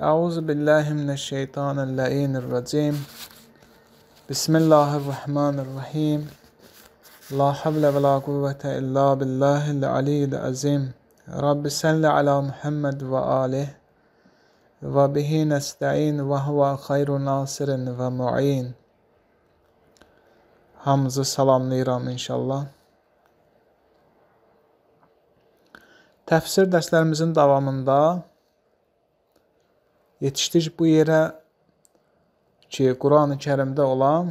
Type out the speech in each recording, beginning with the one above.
أعوذ بالله من الشيطان اللعين الرجيم بسم الله الرحمن الرحيم لا حول ولا قوة إلا بالله العلي العظيم رب صل على محمد وآله وبه نستعين وهو خير ناصر ومعين Hamınızı salamlayıram inşallah. Təfsir dərslərimizin davamında Yetişdir bu yerə ki, Quran-ı Kərimdə olan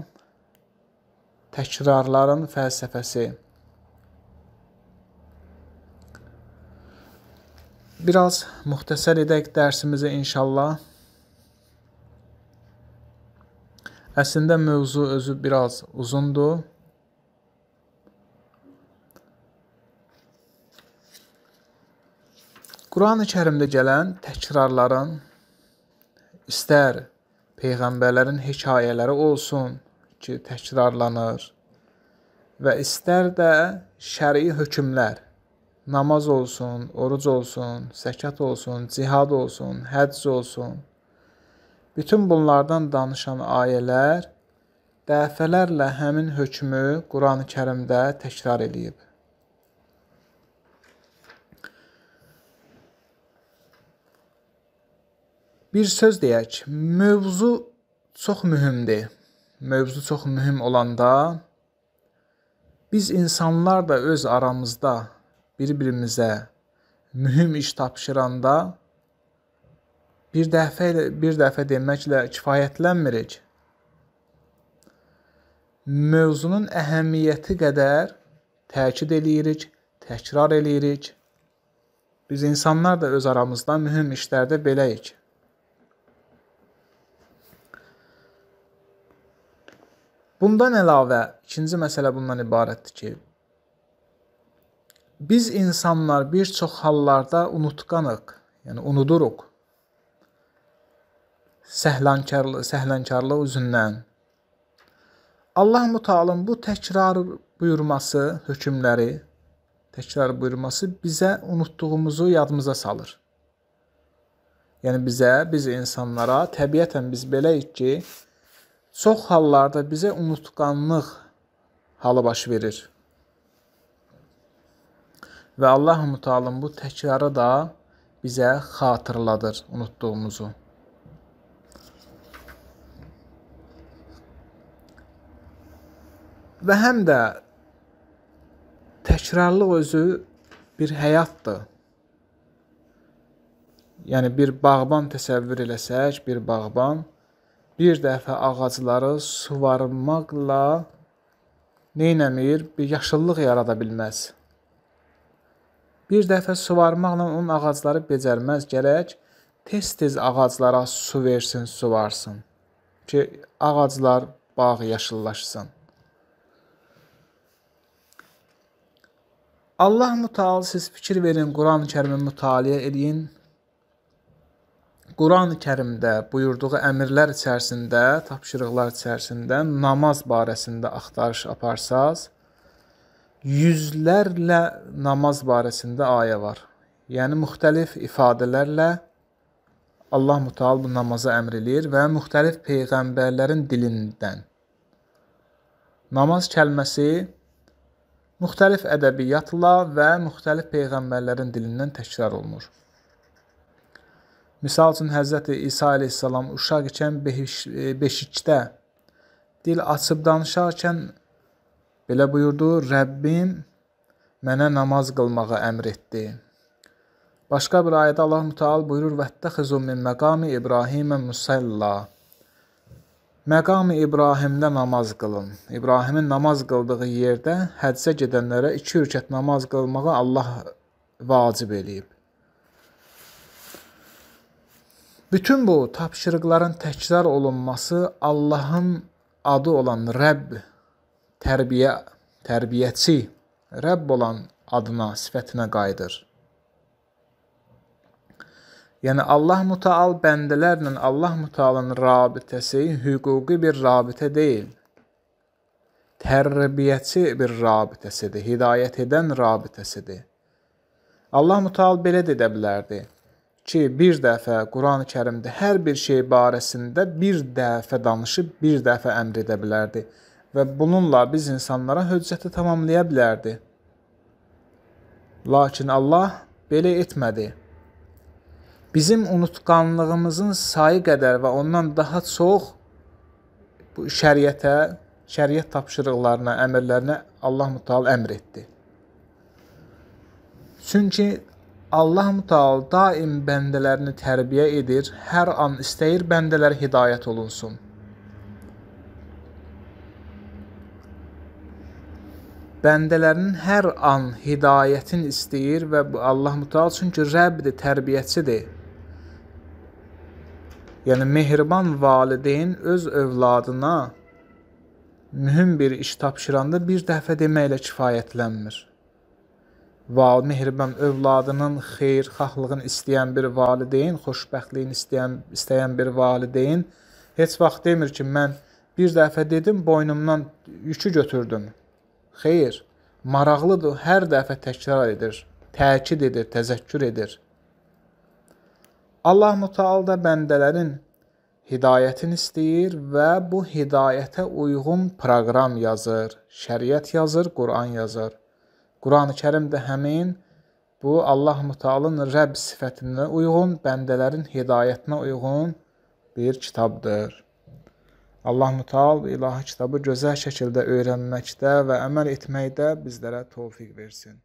təkrarların fəlsəfəsi. Biraz müxtəsər edək dərsimizi inşallah. Əslində mövzu özü biraz uzundur. Quran-ı Kərimdə gələn təkrarların İstər peyğəmbərlərin hekayələri olsun ki, təkrarlanır və istər də şəri hökmlər namaz olsun, oruc olsun, səkat olsun, cihad olsun, həcc olsun. Bütün bunlardan danışan ayələr dəfələrlə həmin hökmü Qurani-Kərimdə təkrar eləyib. Bir söz deyək, mövzu çox mühümdür. Mövzu çox mühüm olanda biz insanlar da öz aramızda bir-birimizə mühüm iş tapşıranda bir dəfə ilə bir dəfə deməklə kifayətlənmirik. Mövzunun əhəmiyyəti qədər təkid eləyirik, təkrar eləyirik. Biz insanlar da öz aramızda mühüm işlərdə beləyik. Bundan əlavə ikinci məsələ bundan ibarətdir ki, biz insanlar bir çox hallarda unutqanıq, yəni unuduruq. Səhlənkarlıq, səhlənkarlıq üzündən. Allah Mütaalın bu təkrar buyurması, hökmləri, təkrar buyurması bizə unutduğumuzu yadımıza salır. Yəni bizə, biz insanlara təbiətən biz beləyik ki, Çox hallarda bizə unutqanlıq halı baş verir. Və Allah Mütaalım bu təkrarı da bizə xatırladır unutduğumuzu. Və həm də təkrarlıq özü bir həyatdır. Yəni bir bağban təsəvvür eləsək, bir bağban bir dəfə ağacları suvarmaqla neynəmir? Bir yaşıllıq yarada bilməz. Bir dəfə suvarmaqla onun ağacları becərməz gərək tez-tez ağaclara su versin, suvarsın ki, ağaclar, bağ yaşıllaşsın. Allah mütəal siz fikir verin, Quran-ı Kərimi mütaliə edin. Quran-ı Kərimdə buyurduğu əmrlər içərisində, tapşırıqlar içərisində namaz barəsində axtarış aparsaz, yüzlərlə namaz barəsində ayə var. Yəni müxtəlif ifadələrlə Allah Mütəal bu namaza əmr eləyir və müxtəlif peyğəmbərlərin dilindən. Namaz kəlməsi müxtəlif ədəbiyyatla və müxtəlif peyğəmbərlərin dilindən təkrar olunur. Misal üçün Həzrəti İsa əleyhissalam uşaq ikən beş, e, beşikdə dil açıb danışarkən belə buyurdu: "Rəbbim mənə namaz qılmağı əmr etdi." Başqa bir ayədə Allah Mütəal buyurur: "Vəttəxizu min məqami İbrahimə musalla." Məqami İbrahimdə namaz qılın. İbrahimin namaz qıldığı yerdə həccə gedənlərə 2 rükət namaz qılmağı Allah vacib eləyib. Bütün bu tapşırıqların təkrar olunması Allahın adı olan Rəbb, tərbiyə, tərbiyəçi, Rəbb olan adına, sifətinə qayıdır. Yəni Allah Müteal bəndələrlə Allah Mütealın rabitəsi hüquqi bir rabitə deyil. Tərbiyəçi bir rabitəsidir, hidayət edən rabitəsidir. Allah Müteal belə də edə bilərdi ki, bir dəfə Qurani-Kərimdə hər bir şey barəsində bir dəfə danışıb, bir dəfə əmr edə bilərdi və bununla biz insanlara höccəti tamamlaya bilərdi. Lakin Allah belə etmədi. Bizim unutqanlığımızın sayı qədər və ondan daha çox bu şəriətə, şəriət tapşırıqlarına, əmrlərinə Allah Mütəal əmr etdi. Çünki Allah Taala daim bəndələrini tərbiyə edir, hər an istəyir bəndələr hidayət olunsun. Bəndələrinin hər an hidayətin istəyir və bu Allah Taala çünki Rəbbdir, tərbiyəçidir. Yəni mehriban valideyn öz övladına mühüm bir iş tapşıranda bir dəfə deməklə kifayətlənmir val mehriban övladının xeyirxahlığını istəyən bir valideyn, xoşbəxtliyini istəyən istəyən bir valideyn heç vaxt demir ki, mən bir dəfə dedim, boynumdan yükü götürdüm. Xeyr, maraqlıdır, hər dəfə təkrar edir, təkid edir, təzəkkür edir. Allah Mütəal da bəndələrin hidayətini istəyir və bu hidayətə uyğun proqram yazır, şəriət yazır, Quran yazır. Quran-ı Kərim də həmin bu Allah Mütaalın Rəbb sifətinə uyğun, bəndələrin hidayətinə uyğun bir kitabdır. Allah Mütaal ilahi kitabı gözəl şəkildə öyrənməkdə və əməl etməkdə bizlərə tövfiq versin.